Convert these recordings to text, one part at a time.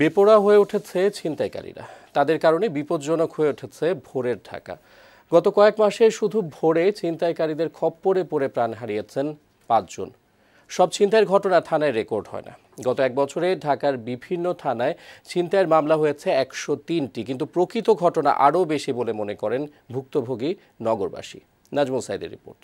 বেপরোয়া হয়ে উঠেছে ছিনতাইকারীরা তাদের কারণে বিপজ্জনক হয়ে উঠেছে ভোরের ঢাকা গত কয়েক মাসে শুধু ভোরে ছিনতাইকারীদের খপ্পরে পড়ে প্রাণ হারিয়েছেন পাঁচজন সব ছিনতাইয়ের ঘটনা থানায় রেকর্ড হয় না গত এক বছরে ঢাকার বিভিন্ন থানায় ছিনতাইয়ের মামলা হয়েছে একশো তিনটি কিন্তু প্রকৃত ঘটনা আরও বেশি বলে মনে করেন ভুক্তভোগী নগরবাসী নাজমুল সাইদের রিপোর্ট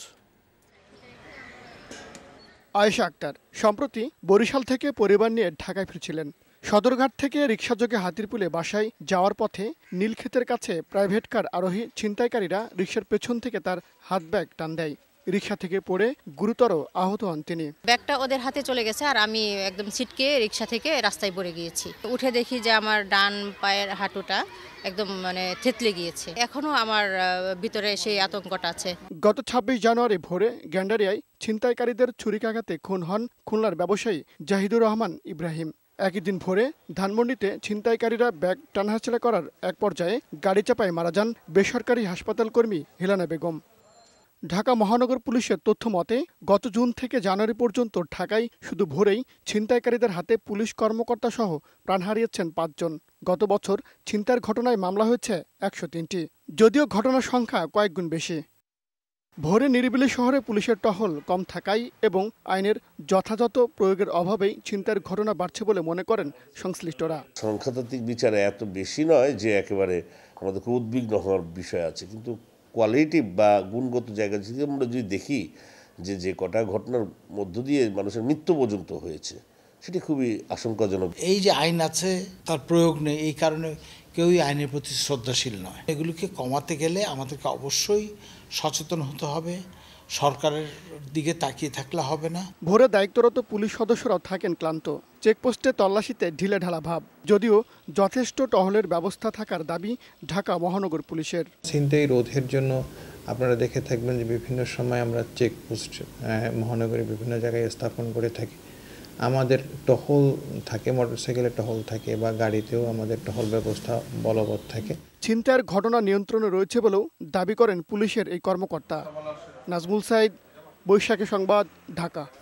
আয়েশা আক্তার সম্প্রতি বরিশাল থেকে পরিবার নিয়ে ঢাকায় ফিরছিলেন সদরঘাট থেকে রিকশাযোগে হাতিরপুলে বাসায় যাওয়ার পথে নীলক্ষেতের কাছে প্রাইভেট কার আরোহী ছিনতাইকারীরা রিকশার পেছন থেকে তার হাত ব্যাগ টান দেয় রিক্সা থেকে পড়ে গুরুতর আহত হন তিনি ব্যাগটা ওদের হাতে চলে গেছে আর আমি একদম ছিটকে রিক্সা থেকে রাস্তায় পড়ে গিয়েছি উঠে দেখি যে আমার ডান পায়ের হাঁটুটা একদম মানে থেতলে গিয়েছে এখনো আমার ভিতরে সেই আতঙ্কটা আছে গত ছাব্বিশ জানুয়ারি ভোরে গ্যান্ডারিয়ায় ছিনতাইকারীদের ছুরিকাঘাতে খুন হন খুলনার ব্যবসায়ী জাহিদুর রহমান ইব্রাহিম একই দিন ভোরে ধানমন্ডিতে ছিনতাইকারীরা ব্যাগ টানহাচড়া করার এক পর্যায়ে গাড়ি চাপায় মারা যান বেসরকারি হাসপাতাল কর্মী হিলানা বেগম ঢাকা মহানগর পুলিশের তথ্য মতে গত জুন থেকে জানুয়ারি পর্যন্ত ঢাকায় শুধু ভোরেই ছিনতাইকারীদের হাতে পুলিশ কর্মকর্তা সহ প্রাণ হারিয়েছেন পাঁচজন গত বছর ছিনতাইয়ের ঘটনায় মামলা হয়েছে একশো তিনটি যদিও ঘটনার সংখ্যা কয়েকগুণ বেশি ভোরে নিরিবিলি শহরে পুলিশের টহল কম থাকায় এবং আইনের যথাযথ প্রয়োগের অভাবেই চিন্তার ঘটনা বাড়ছে বলে মনে করেন সংশ্লিষ্টরা সংখ্যাতাত্ত্বিক বিচারে এত বেশি নয় যে একেবারে আমাদের খুব উদ্বিগ্ন হওয়ার বিষয় আছে কিন্তু কোয়ালিটি বা গুণগত জায়গা যদি আমরা যদি দেখি যে যে কটা ঘটনার মধ্য দিয়ে মানুষের মৃত্যু পর্যন্ত হয়েছে সেটি খুবই আশঙ্কাজনক এই যে আইন আছে তার প্রয়োগ নেই এই কারণে কেউই আইনের প্রতি শ্রদ্ধাশীল নয় এগুলিকে কমাতে গেলে আমাদেরকে অবশ্যই সচেতন হতে হবে সরকারের দিকে তাকিয়ে থাকলে হবে না ভোরে দায়িত্বরত পুলিশ সদস্যরাও থাকেন ক্লান্ত চেকপোস্টে তল্লাশিতে ঢিলে ঢালা ভাব যদিও যথেষ্ট টহলের ব্যবস্থা থাকার দাবি ঢাকা মহানগর পুলিশের ছিনতাই রোধের জন্য আপনারা দেখে থাকবেন যে বিভিন্ন সময় আমরা চেকপোস্ট মহানগরে বিভিন্ন জায়গায় স্থাপন করে থাকি আমাদের টহল থাকে মোটরসাইকেলে টহল থাকে বা গাড়িতেও আমাদের টহল ব্যবস্থা বলবৎ থাকে ছিনতাইয়ের ঘটনা নিয়ন্ত্রণে রয়েছে বলেও দাবি করেন পুলিশের এই কর্মকর্তা নাজমুল সাইদ বৈশাখী সংবাদ ঢাকা